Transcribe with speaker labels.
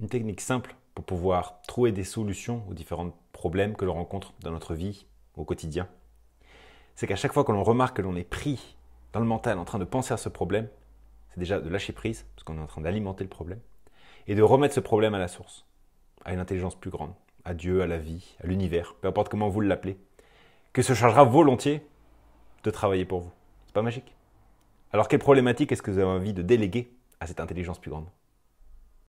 Speaker 1: une technique simple pour pouvoir trouver des solutions aux différents problèmes que l'on rencontre dans notre vie au quotidien, c'est qu'à chaque fois que l'on remarque que l'on est pris dans le mental en train de penser à ce problème, c'est déjà de lâcher prise, parce qu'on est en train d'alimenter le problème, et de remettre ce problème à la source, à une intelligence plus grande, à Dieu, à la vie, à l'univers, peu importe comment vous l'appelez, que se chargera volontiers de travailler pour vous. C'est pas magique. Alors quelle problématique est-ce que vous avez envie de déléguer à cette intelligence plus grande